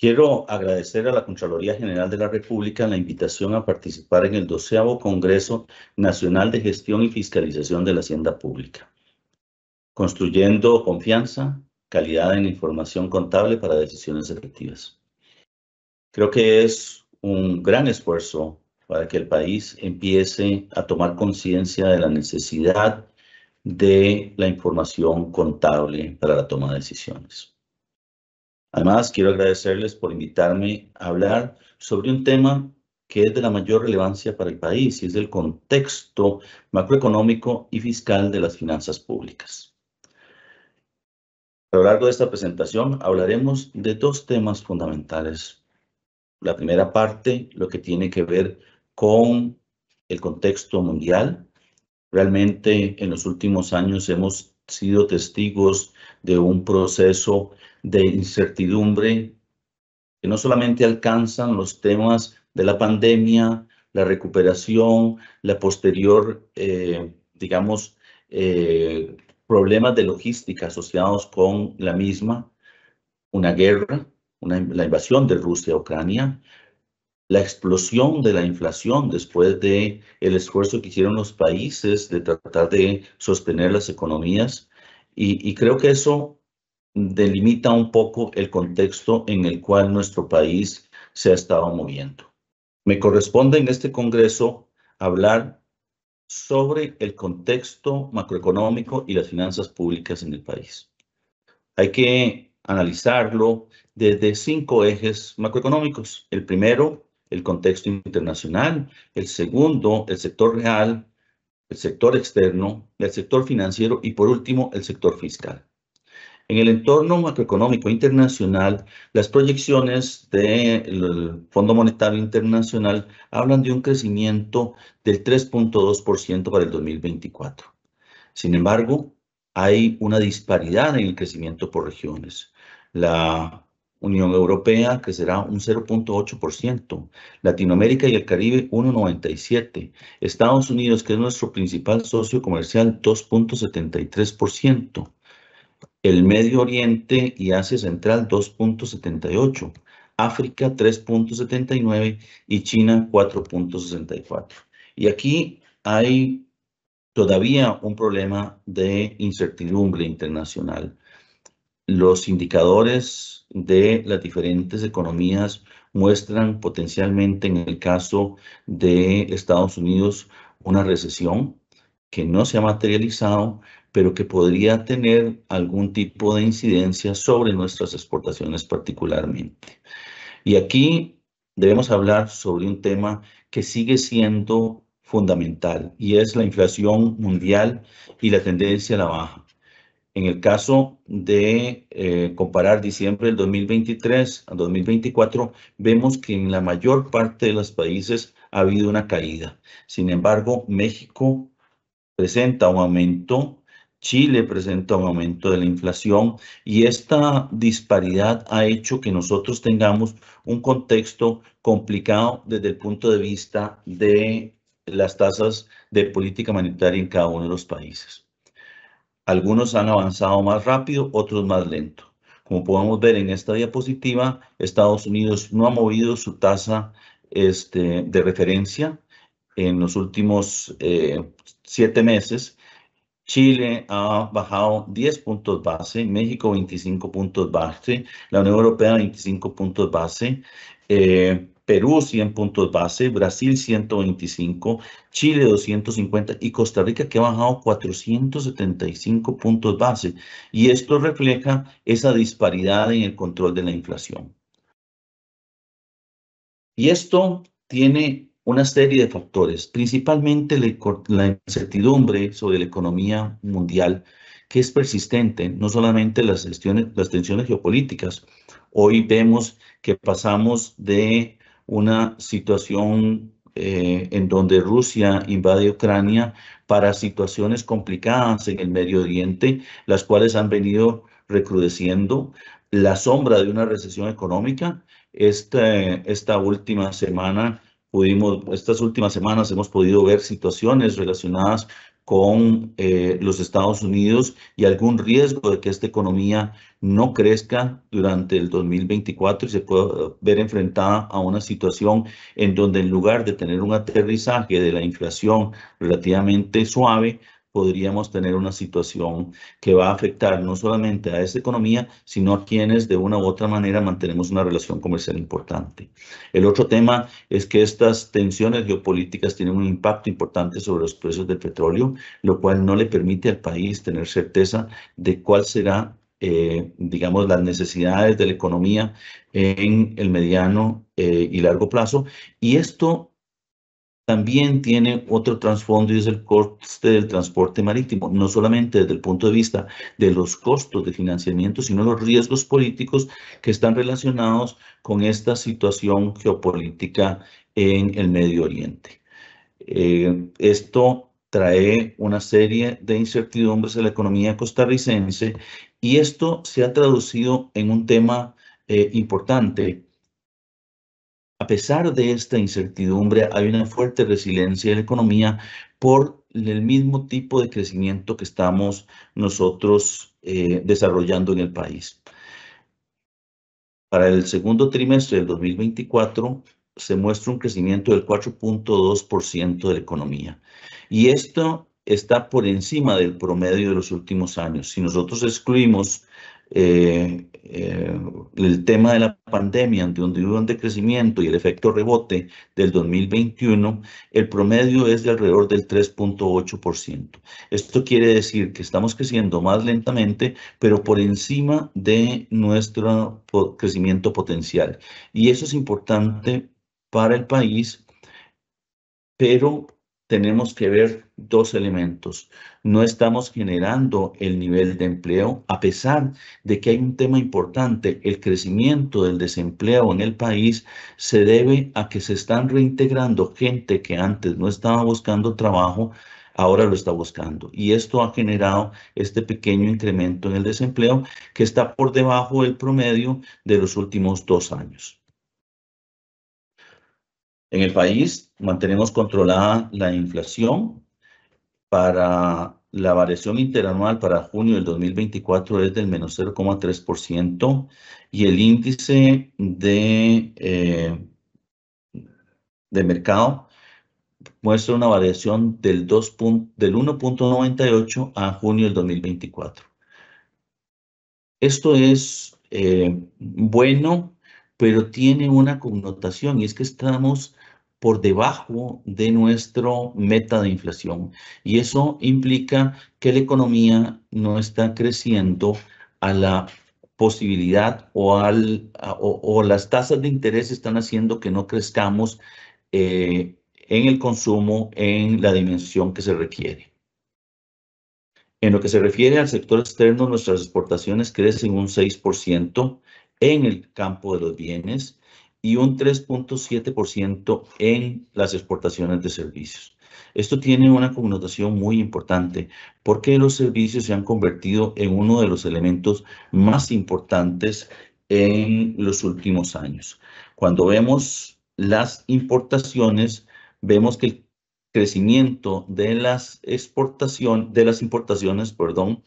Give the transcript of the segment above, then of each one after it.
Quiero agradecer a la Contraloría General de la República la invitación a participar en el 12 Congreso Nacional de Gestión y Fiscalización de la Hacienda Pública. Construyendo confianza, calidad en información contable para decisiones efectivas. Creo que es un gran esfuerzo para que el país empiece a tomar conciencia de la necesidad de la información contable para la toma de decisiones. Además, quiero agradecerles por invitarme a hablar sobre un tema que es de la mayor relevancia para el país y es el contexto macroeconómico y fiscal de las finanzas públicas. A lo largo de esta presentación hablaremos de dos temas fundamentales. La primera parte, lo que tiene que ver con el contexto mundial. Realmente en los últimos años hemos sido testigos de un proceso de incertidumbre que no solamente alcanzan los temas de la pandemia, la recuperación, la posterior, eh, digamos, eh, problemas de logística asociados con la misma, una guerra, la invasión de Rusia a Ucrania, la explosión de la inflación después de el esfuerzo que hicieron los países de tratar de sostener las economías. y creo que eso delimita un poco el contexto en el cual nuestro país se ha estado moviendo. Me corresponde en este Congreso hablar sobre el contexto macroeconómico y las finanzas públicas en el país. Hay que analizarlo desde cinco ejes macroeconómicos. El primero, el contexto internacional. El segundo, el sector real, el sector externo, el sector financiero y por último, el sector fiscal. En el entorno macroeconómico internacional, las proyecciones del Fondo Monetario Internacional hablan de un crecimiento del 3.2% para el 2024. Sin embargo, hay una disparidad en el crecimiento por regiones. La Unión Europea crecerá un 0.8%, Latinoamérica y el Caribe 1.97%, Estados Unidos, que es nuestro principal socio comercial, 2.73%, el Medio Oriente y Asia Central 2.78, África 3.79 y China 4.64. Y aquí hay todavía un problema de incertidumbre internacional. Los indicadores de las diferentes economías muestran potencialmente en el caso de Estados Unidos una recesión que no se ha materializado, pero que podría tener algún tipo de incidencia sobre nuestras exportaciones particularmente. Y aquí debemos hablar sobre un tema que sigue siendo fundamental y es la inflación mundial y la tendencia a la baja. En el caso de eh, comparar diciembre del 2023 a 2024, vemos que en la mayor parte de los países ha habido una caída. Sin embargo, México presenta un aumento Chile presenta un aumento de la inflación y esta disparidad ha hecho que nosotros tengamos un contexto complicado desde el punto de vista de las tasas de política monetaria en cada uno de los países. Algunos han avanzado más rápido, otros más lento. Como podemos ver en esta diapositiva, Estados Unidos no ha movido su tasa este, de referencia en los últimos eh, siete meses Chile ha bajado 10 puntos base, México 25 puntos base, la Unión Europea 25 puntos base, eh, Perú 100 puntos base, Brasil 125, Chile 250 y Costa Rica que ha bajado 475 puntos base. Y esto refleja esa disparidad en el control de la inflación. Y esto tiene una serie de factores, principalmente la incertidumbre sobre la economía mundial que es persistente, no solamente las, las tensiones geopolíticas. Hoy vemos que pasamos de una situación eh, en donde Rusia invade Ucrania para situaciones complicadas en el Medio Oriente, las cuales han venido recrudeciendo. La sombra de una recesión económica, este, esta última semana Pudimos, estas últimas semanas hemos podido ver situaciones relacionadas con eh, los Estados Unidos y algún riesgo de que esta economía no crezca durante el 2024 y se pueda ver enfrentada a una situación en donde en lugar de tener un aterrizaje de la inflación relativamente suave, podríamos tener una situación que va a afectar no solamente a esa economía, sino a quienes de una u otra manera mantenemos una relación comercial importante. El otro tema es que estas tensiones geopolíticas tienen un impacto importante sobre los precios del petróleo, lo cual no le permite al país tener certeza de cuál será eh, digamos, las necesidades de la economía en el mediano eh, y largo plazo. Y esto también tiene otro trasfondo y es el coste del transporte marítimo, no solamente desde el punto de vista de los costos de financiamiento, sino los riesgos políticos que están relacionados con esta situación geopolítica en el Medio Oriente. Eh, esto trae una serie de incertidumbres a la economía costarricense y esto se ha traducido en un tema eh, importante a pesar de esta incertidumbre, hay una fuerte resiliencia de la economía por el mismo tipo de crecimiento que estamos nosotros eh, desarrollando en el país. Para el segundo trimestre del 2024 se muestra un crecimiento del 4.2% de la economía. Y esto está por encima del promedio de los últimos años. Si nosotros excluimos eh, eh, el tema de la pandemia ante un de crecimiento y el efecto rebote del 2021, el promedio es de alrededor del 3.8%. Esto quiere decir que estamos creciendo más lentamente, pero por encima de nuestro crecimiento potencial. Y eso es importante para el país, pero tenemos que ver dos elementos. No estamos generando el nivel de empleo, a pesar de que hay un tema importante, el crecimiento del desempleo en el país se debe a que se están reintegrando gente que antes no estaba buscando trabajo, ahora lo está buscando. Y esto ha generado este pequeño incremento en el desempleo que está por debajo del promedio de los últimos dos años. En el país mantenemos controlada la inflación. Para la variación interanual para junio del 2024 es del menos 0,3% y el índice de, eh, de mercado muestra una variación del, 2. del 1.98 a junio del 2024. Esto es eh, bueno, pero tiene una connotación y es que estamos por debajo de nuestro meta de inflación. Y eso implica que la economía no está creciendo a la posibilidad o, al, las tasas de interés están haciendo que no crezcamos eh, en el consumo en la dimensión que se requiere. En lo que se refiere al sector externo, nuestras exportaciones crecen un 6% en el campo de los bienes y un 3.7% en las exportaciones de servicios. Esto tiene una connotación muy importante porque los servicios se han convertido en uno de los elementos más importantes en los últimos años. Cuando vemos las importaciones, vemos que el crecimiento de las exportaciones, de las importaciones, perdón,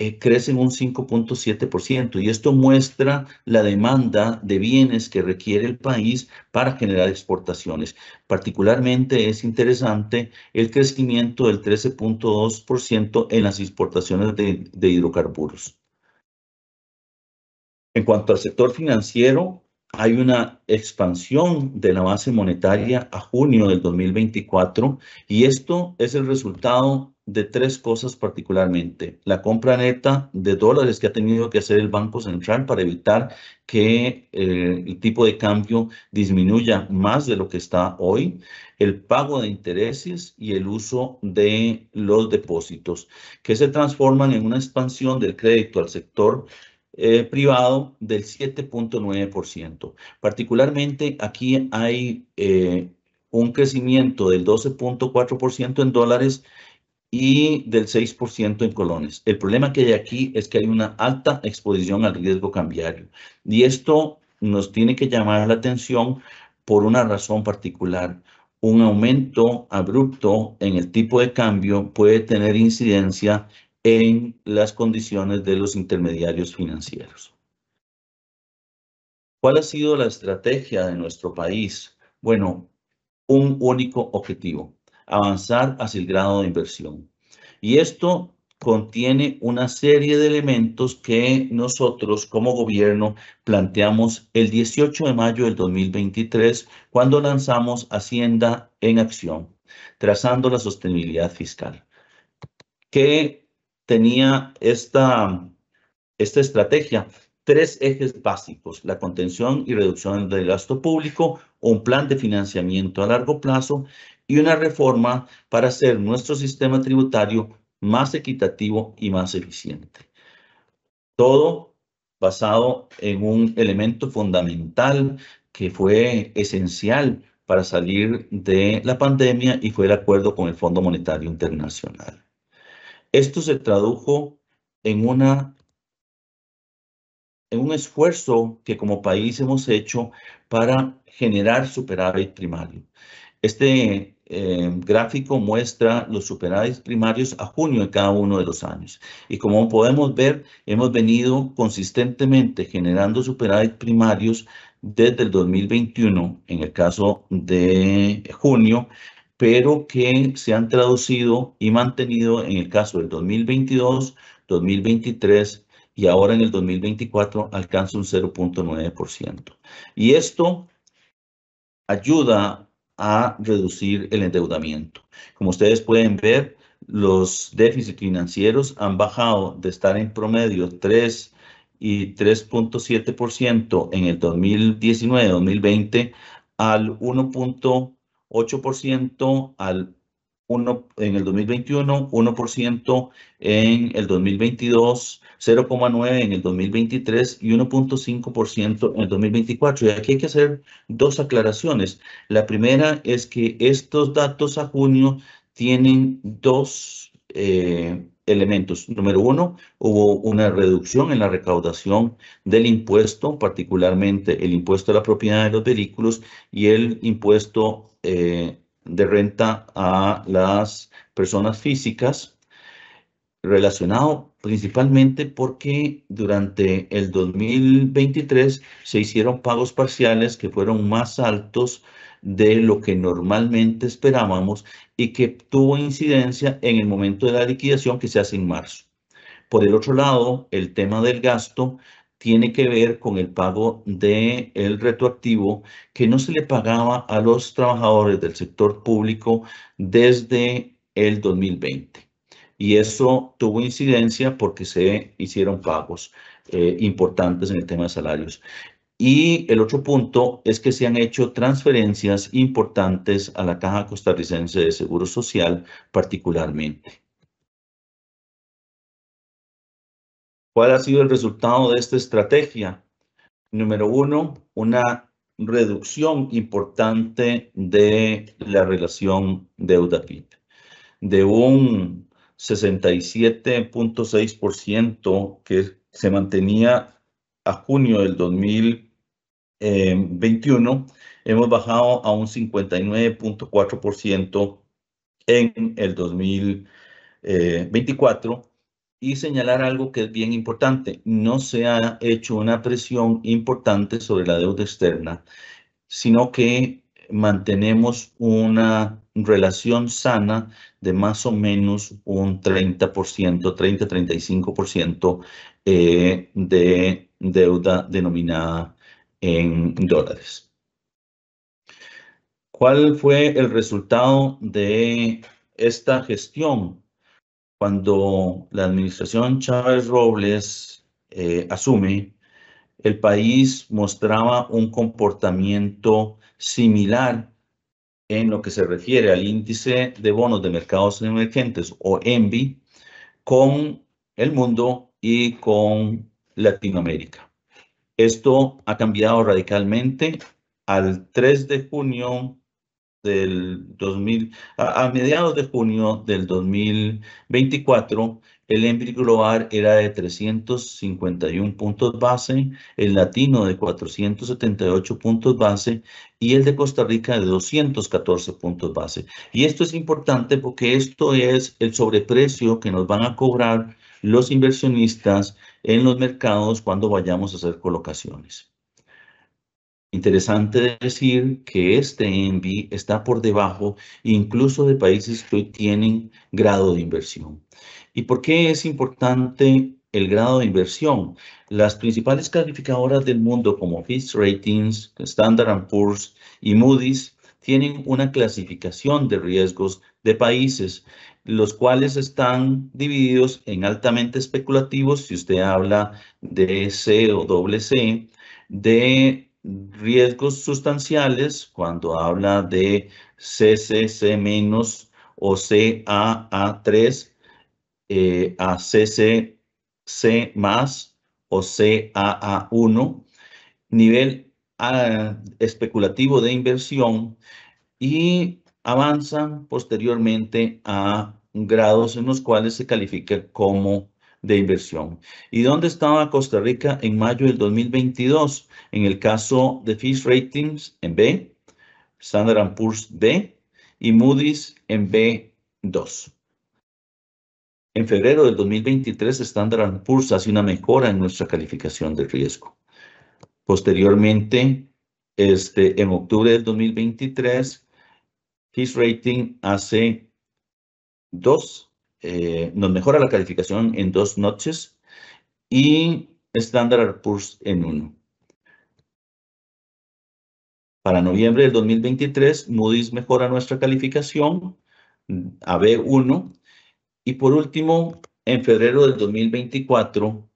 crece eh, crecen un 5.7% y esto muestra la demanda de bienes que requiere el país para generar exportaciones. Particularmente es interesante el crecimiento del 13.2% en las exportaciones de, de hidrocarburos. En cuanto al sector financiero, hay una expansión de la base monetaria a junio del 2024 y esto es el resultado de tres cosas particularmente. La compra neta de dólares que ha tenido que hacer el Banco Central para evitar que eh, el tipo de cambio disminuya más de lo que está hoy, el pago de intereses y el uso de los depósitos, que se transforman en una expansión del crédito al sector eh, privado del 7.9%. Particularmente aquí hay... Eh, un crecimiento del 12.4% en dólares y del 6% en colones. El problema que hay aquí es que hay una alta exposición al riesgo cambiario y esto nos tiene que llamar la atención por una razón particular. Un aumento abrupto en el tipo de cambio puede tener incidencia en las condiciones de los intermediarios financieros. ¿Cuál ha sido la estrategia de nuestro país? Bueno, un único objetivo, avanzar hacia el grado de inversión. Y esto contiene una serie de elementos que nosotros como gobierno planteamos el 18 de mayo del 2023 cuando lanzamos Hacienda en acción, trazando la sostenibilidad fiscal. que tenía esta, esta estrategia? Tres ejes básicos, la contención y reducción del gasto público, un plan de financiamiento a largo plazo y una reforma para hacer nuestro sistema tributario más equitativo y más eficiente. Todo basado en un elemento fundamental que fue esencial para salir de la pandemia y fue el acuerdo con el Fondo Monetario Internacional. Esto se tradujo en una en un esfuerzo que como país hemos hecho para generar superávit primario. Este eh, gráfico muestra los superávit primarios a junio en cada uno de los años. Y como podemos ver, hemos venido consistentemente generando superávit primarios desde el 2021, en el caso de junio, pero que se han traducido y mantenido en el caso del 2022, 2023 y ahora en el 2024 alcanza un 0.9%. Y esto ayuda a reducir el endeudamiento. Como ustedes pueden ver, los déficits financieros han bajado de estar en promedio 3 y 3.7% en el 2019-2020 al 1.8% al 1 en el 2021, 1% en el 2022, 0,9% en el 2023 y 1.5% en el 2024. Y aquí hay que hacer dos aclaraciones. La primera es que estos datos a junio tienen dos eh, elementos. Número uno, hubo una reducción en la recaudación del impuesto, particularmente el impuesto a la propiedad de los vehículos y el impuesto eh, de renta a las personas físicas, relacionado principalmente porque durante el 2023 se hicieron pagos parciales que fueron más altos de lo que normalmente esperábamos y que tuvo incidencia en el momento de la liquidación que se hace en marzo. Por el otro lado, el tema del gasto tiene que ver con el pago del el retroactivo que no se le pagaba a los trabajadores del sector público desde el 2020. Y eso tuvo incidencia porque se hicieron pagos eh, importantes en el tema de salarios. Y el otro punto es que se han hecho transferencias importantes a la Caja Costarricense de Seguro Social particularmente. ¿Cuál ha sido el resultado de esta estrategia? Número uno, una reducción importante de la relación deuda-PIB. De un 67.6% que se mantenía a junio del 2021, hemos bajado a un 59.4% en el 2024 y señalar algo que es bien importante. No se ha hecho una presión importante sobre la deuda externa, sino que mantenemos una relación sana de más o menos un 30%, 30-35% eh, de deuda denominada en dólares. ¿Cuál fue el resultado de esta gestión? cuando la administración Chávez Robles eh, asume, el país mostraba un comportamiento similar en lo que se refiere al índice de bonos de mercados emergentes o ENVI con el mundo y con Latinoamérica. Esto ha cambiado radicalmente. Al 3 de junio del 2000, a, mediados de junio del 2024, el EMBRI global era de 351 puntos base, el latino de 478 puntos base y el de Costa Rica de 214 puntos base. Y esto es importante porque esto es el sobreprecio que nos van a cobrar los inversionistas en los mercados cuando vayamos a hacer colocaciones. Interesante decir que este ENVI está por debajo incluso de países que hoy tienen grado de inversión. ¿Y por qué es importante el grado de inversión? Las principales calificadoras del mundo como Fitch Ratings, Standard Poor's y Moody's tienen una clasificación de riesgos de países, los cuales están divididos en altamente especulativos, si usted habla de C o doble C, de riesgos sustanciales cuando habla de CCC- o CAA3, a CCC eh, más o CAA1, nivel ah, especulativo de inversión y avanzan posteriormente a grados en los cuales se califica como de inversión. ¿Y dónde estaba Costa Rica en mayo del 2022? En el caso de Fish Ratings en B, Standard Poor's D y Moody's en B2. En febrero del 2023, Standard Poor's hace una mejora en nuestra calificación de riesgo. Posteriormente, este, en octubre del 2023, Fish Rating hace dos eh, nos mejora la calificación en dos noches y Standard Poor's en uno. Para noviembre del 2023, Moody's mejora nuestra calificación a B1. Y por último, en febrero del 2024,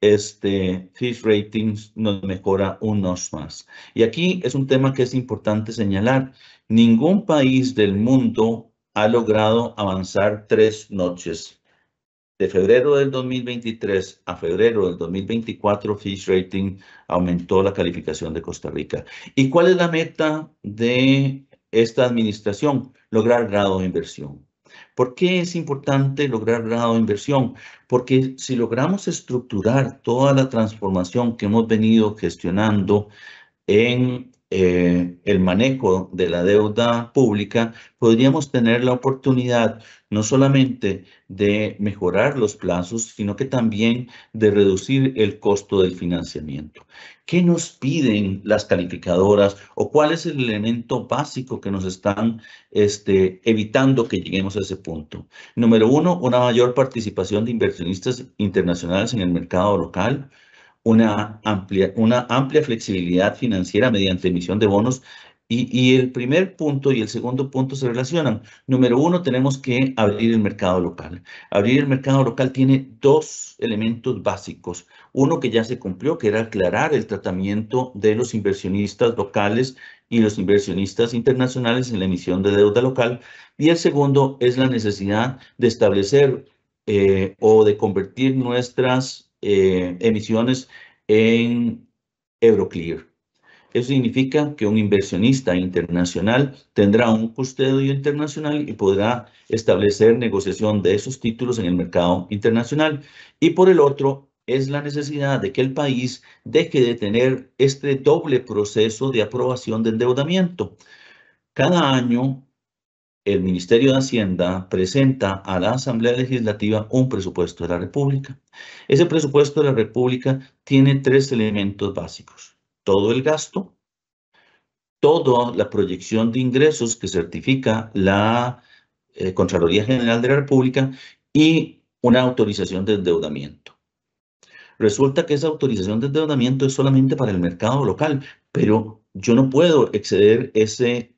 este Fish Ratings nos mejora unos más. Y aquí es un tema que es importante señalar. Ningún país del mundo ha logrado avanzar tres noches. De febrero del 2023 a febrero del 2024, Fish Rating aumentó la calificación de Costa Rica. ¿Y cuál es la meta de esta administración? Lograr grado de inversión. ¿Por qué es importante lograr grado de inversión? Porque si logramos estructurar toda la transformación que hemos venido gestionando en eh, el manejo de la deuda pública, podríamos tener la oportunidad no solamente de mejorar los plazos, sino que también de reducir el costo del financiamiento. ¿Qué nos piden las calificadoras o cuál es el elemento básico que nos están este, evitando que lleguemos a ese punto? Número uno, una mayor participación de inversionistas internacionales en el mercado local una amplia, una amplia flexibilidad financiera mediante emisión de bonos. Y, el primer punto y el segundo punto se relacionan. Número uno, tenemos que abrir el mercado local. Abrir el mercado local tiene dos elementos básicos. Uno que ya se cumplió, que era aclarar el tratamiento de los inversionistas locales y los inversionistas internacionales en la emisión de deuda local. Y el segundo es la necesidad de establecer eh, o de convertir nuestras eh, emisiones en Euroclear. Eso significa que un inversionista internacional tendrá un custodio internacional y podrá establecer negociación de esos títulos en el mercado internacional. Y por el otro, es la necesidad de que el país deje de tener este doble proceso de aprobación de endeudamiento. Cada año el Ministerio de Hacienda presenta a la Asamblea Legislativa un presupuesto de la República. Ese presupuesto de la República tiene tres elementos básicos. Todo el gasto, toda la proyección de ingresos que certifica la eh, Contraloría General de la República y una autorización de endeudamiento. Resulta que esa autorización de endeudamiento es solamente para el mercado local, pero yo no puedo exceder ese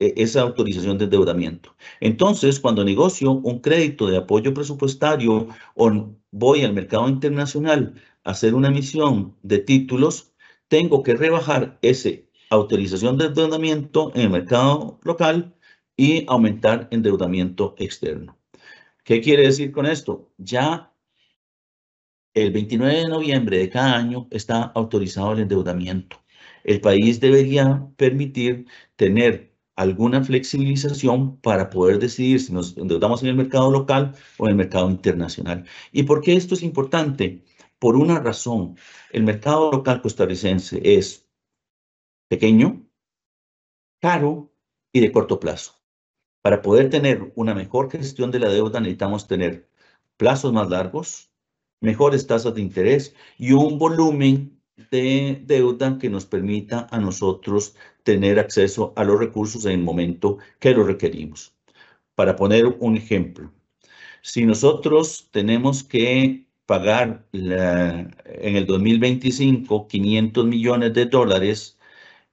e-, esa autorización de endeudamiento. Entonces, cuando negocio un crédito de apoyo presupuestario o voy al mercado internacional a hacer una emisión de títulos, tengo que rebajar esa autorización de endeudamiento en el mercado local y aumentar endeudamiento externo. ¿Qué quiere decir con esto? Ya el 29 de noviembre de cada año está autorizado el endeudamiento. El país debería permitir tener alguna flexibilización para poder decidir si nos endeudamos en el mercado local o en el mercado internacional. ¿Y por qué esto es importante? Por una razón, el mercado local costarricense es pequeño, caro y de corto plazo. Para poder tener una mejor gestión de la deuda necesitamos tener plazos más largos, mejores tasas de interés y un volumen de deuda que nos permita a nosotros tener acceso a los recursos en el momento que lo requerimos. Para poner un ejemplo, si nosotros tenemos que pagar en el 2025 500 millones de dólares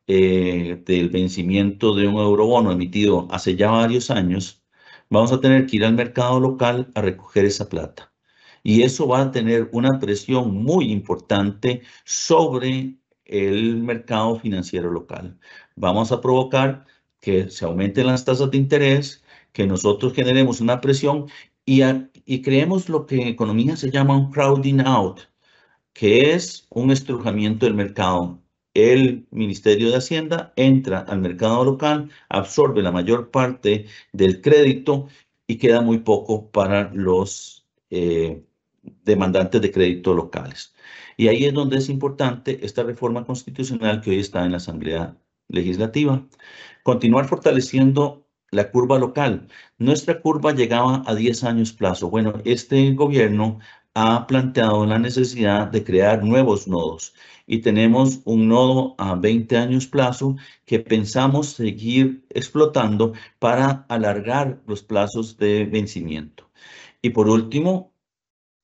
eh, del vencimiento de un eurobono emitido hace ya varios años, vamos a tener que ir al mercado local a recoger esa plata. Y eso va a tener una presión muy importante sobre el mercado financiero local vamos a provocar que se aumenten las tasas de interés, que nosotros generemos una presión y, creemos lo que en economía se llama un crowding out, que es un estrujamiento del mercado. El Ministerio de Hacienda entra al mercado local, absorbe la mayor parte del crédito y queda muy poco para los eh, demandantes de crédito locales. Y ahí es donde es importante esta reforma constitucional que hoy está en la Asamblea legislativa. Continuar fortaleciendo la curva local. Nuestra curva llegaba a 10 años plazo. Bueno, este gobierno ha planteado la necesidad de crear nuevos nodos y tenemos un nodo a 20 años plazo que pensamos seguir explotando para alargar los plazos de vencimiento. Y por último,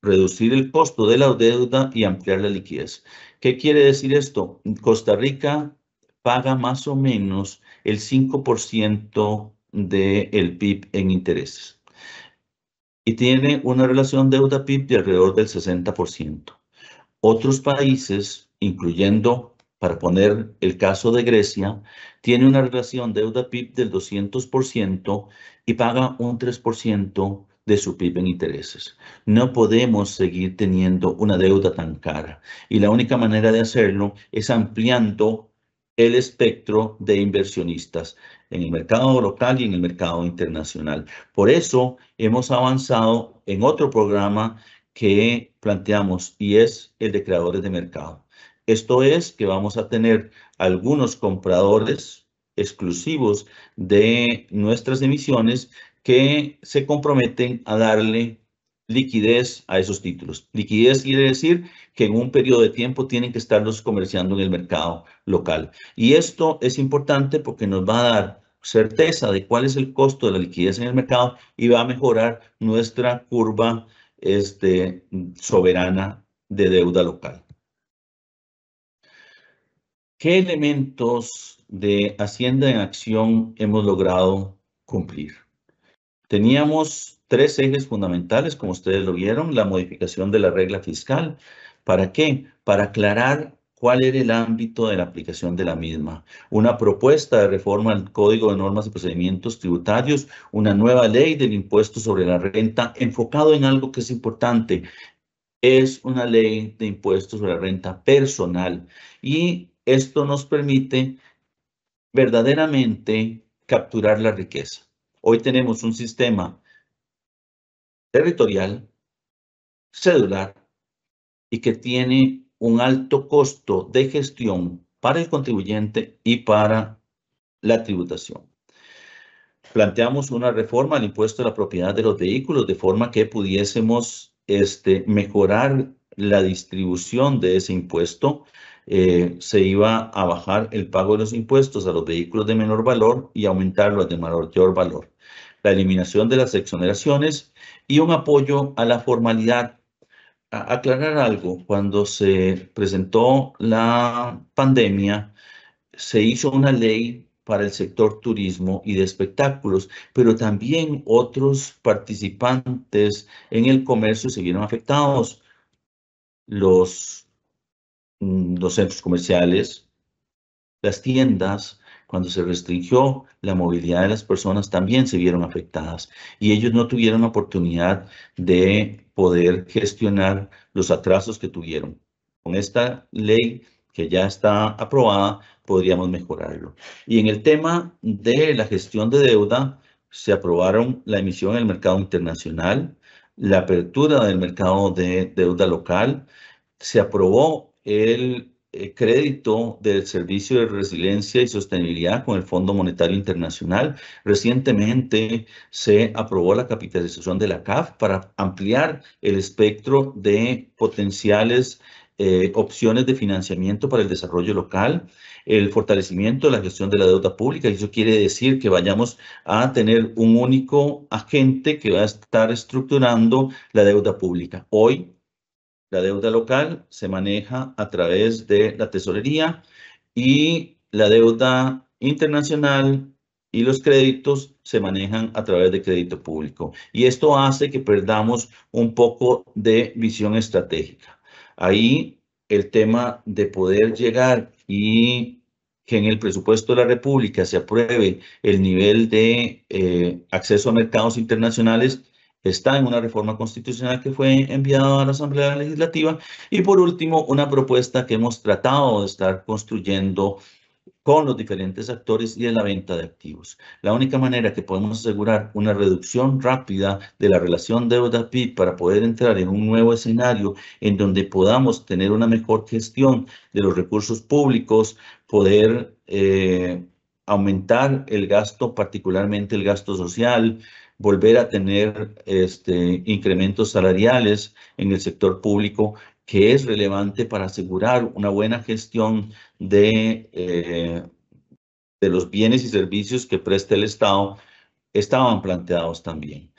reducir el costo de la deuda y ampliar la liquidez. ¿Qué quiere decir esto? Costa Rica paga más o menos el 5% del el PIB en intereses. Y tiene una relación deuda-PIB de alrededor del 60%. Otros países, incluyendo, para poner el caso de Grecia, tiene una relación deuda-PIB del 200% y paga un 3% de su PIB en intereses. No podemos seguir teniendo una deuda tan cara y la única manera de hacerlo es ampliando el espectro de inversionistas en el mercado local y en el mercado internacional. Por eso hemos avanzado en otro programa que planteamos y es el de creadores de mercado. Esto es que vamos a tener algunos compradores exclusivos de nuestras emisiones que se comprometen a darle liquidez a esos títulos. Liquidez quiere decir que en un periodo de tiempo tienen que estarlos comerciando en el mercado local. Y esto es importante porque nos va a dar certeza de cuál es el costo de la liquidez en el mercado y va a mejorar nuestra curva este, soberana de deuda local. ¿Qué elementos de Hacienda en Acción hemos logrado cumplir? Teníamos tres ejes fundamentales, como ustedes lo vieron, la modificación de la regla fiscal. ¿Para qué? Para aclarar cuál era el ámbito de la aplicación de la misma. Una propuesta de reforma al Código de Normas y Procedimientos Tributarios, una nueva ley del impuesto sobre la renta enfocado en algo que es importante. Es una ley de impuestos sobre la renta personal y esto nos permite verdaderamente capturar la riqueza. Hoy tenemos un sistema territorial, cedular y que tiene un alto costo de gestión para el contribuyente y para la tributación. Planteamos una reforma al impuesto de la propiedad de los vehículos de forma que pudiésemos este, mejorar la distribución de ese impuesto. Eh, se iba a bajar el pago de los impuestos a los vehículos de menor valor y aumentarlo a de mayor valor la eliminación de las exoneraciones y un apoyo a la formalidad. aclarar algo, cuando se presentó la pandemia, se hizo una ley para el sector turismo y de espectáculos, pero también otros participantes en el comercio se vieron afectados. Los, mm, los centros comerciales, las tiendas, cuando se restringió la movilidad de las personas, también se vieron afectadas y ellos no tuvieron oportunidad de poder gestionar los atrasos que tuvieron. Con esta ley que ya está aprobada, podríamos mejorarlo. Y en el tema de la gestión de deuda, se aprobaron la emisión en el mercado internacional, la apertura del mercado de deuda local, se aprobó el eh, crédito del Servicio de Resiliencia y Sostenibilidad con el Fondo Monetario Internacional. Recientemente se aprobó la capitalización de la CAF para ampliar el espectro de potenciales eh, opciones de financiamiento para el desarrollo local, el fortalecimiento de la gestión de la deuda pública. Y eso quiere decir que vayamos a tener un único agente que va a estar estructurando la deuda pública. Hoy la deuda local se maneja a través de la tesorería y la deuda internacional y los créditos se manejan a través de crédito público. Y esto hace que perdamos un poco de visión estratégica. Ahí el tema de poder llegar y que en el presupuesto de la República se apruebe el nivel de eh, acceso a mercados internacionales está en una reforma constitucional que fue enviada a la Asamblea Legislativa y por último una propuesta que hemos tratado de estar construyendo con los diferentes actores y en la venta de activos. La única manera que podemos asegurar una reducción rápida de la relación deuda-PIB para poder entrar en un nuevo escenario en donde podamos tener una mejor gestión de los recursos públicos, poder eh, aumentar el gasto, particularmente el gasto social, volver a tener este, incrementos salariales en el sector público que es relevante para asegurar una buena gestión de, eh, los bienes y servicios que presta el Estado, estaban planteados también.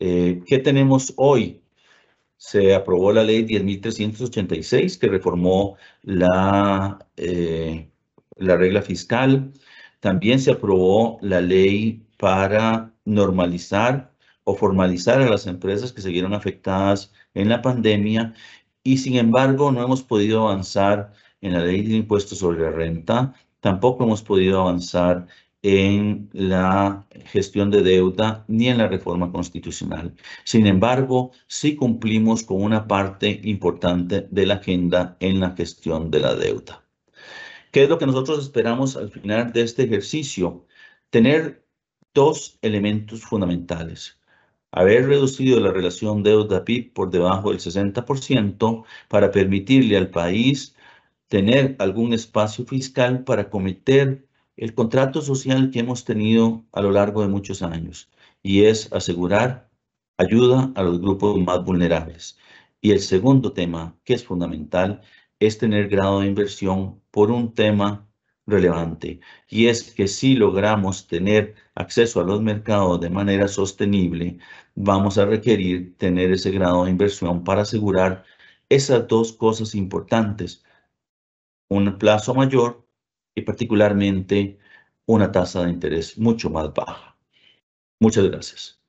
Eh, ¿Qué tenemos hoy? Se aprobó la ley 10.386 que reformó la, eh, la regla fiscal. También se aprobó la ley para normalizar o formalizar a las empresas que siguieron afectadas en la pandemia y sin embargo no hemos podido avanzar en la ley de impuestos sobre la renta, tampoco hemos podido avanzar en la gestión de deuda ni en la reforma constitucional. Sin embargo, sí cumplimos con una parte importante de la agenda en la gestión de la deuda. ¿Qué es lo que nosotros esperamos al final de este ejercicio? Tener dos elementos fundamentales. Haber reducido la relación deuda-PIB por debajo del 60% para permitirle al país tener algún espacio fiscal para cometer el contrato social que hemos tenido a lo largo de muchos años, y es asegurar ayuda a los grupos más vulnerables. Y el segundo tema, que es fundamental, es tener grado de inversión por un tema relevante y es que si logramos tener acceso a los mercados de manera sostenible, vamos a requerir tener ese grado de inversión para asegurar esas dos cosas importantes, un plazo mayor y particularmente una tasa de interés mucho más baja. Muchas gracias.